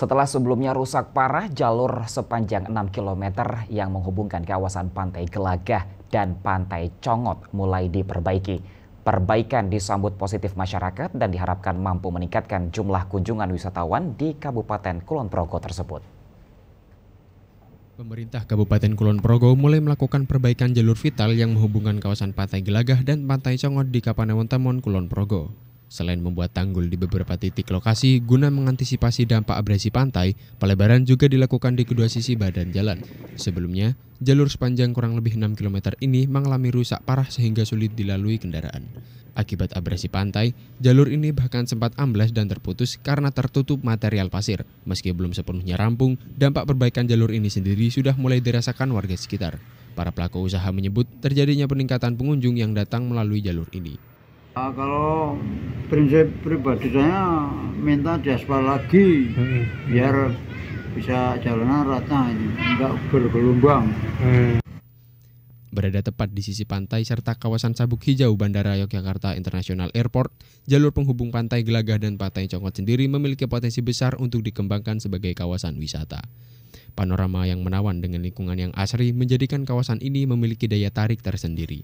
Setelah sebelumnya rusak parah jalur sepanjang 6 km yang menghubungkan kawasan Pantai Gelagah dan Pantai Congot mulai diperbaiki. Perbaikan disambut positif masyarakat dan diharapkan mampu meningkatkan jumlah kunjungan wisatawan di Kabupaten Kulon Progo tersebut. Pemerintah Kabupaten Kulon Progo mulai melakukan perbaikan jalur vital yang menghubungkan kawasan Pantai Gelagah dan Pantai Congot di Kapanewon Temon, Kulon Progo. Selain membuat tanggul di beberapa titik lokasi guna mengantisipasi dampak abrasi pantai, pelebaran juga dilakukan di kedua sisi badan jalan. Sebelumnya, jalur sepanjang kurang lebih 6 km ini mengalami rusak parah sehingga sulit dilalui kendaraan. Akibat abrasi pantai, jalur ini bahkan sempat ambles dan terputus karena tertutup material pasir. Meski belum sepenuhnya rampung, dampak perbaikan jalur ini sendiri sudah mulai dirasakan warga sekitar. Para pelaku usaha menyebut terjadinya peningkatan pengunjung yang datang melalui jalur ini. Nah, kalau prinsip pribadi saya minta diaspal lagi hmm. biar bisa jalanan rata ini enggak bergelombang. Hmm. Berada tepat di sisi pantai serta kawasan sabuk hijau Bandara Yogyakarta International Airport, jalur penghubung Pantai Gelagah dan Pantai Congot sendiri memiliki potensi besar untuk dikembangkan sebagai kawasan wisata. Panorama yang menawan dengan lingkungan yang asri menjadikan kawasan ini memiliki daya tarik tersendiri.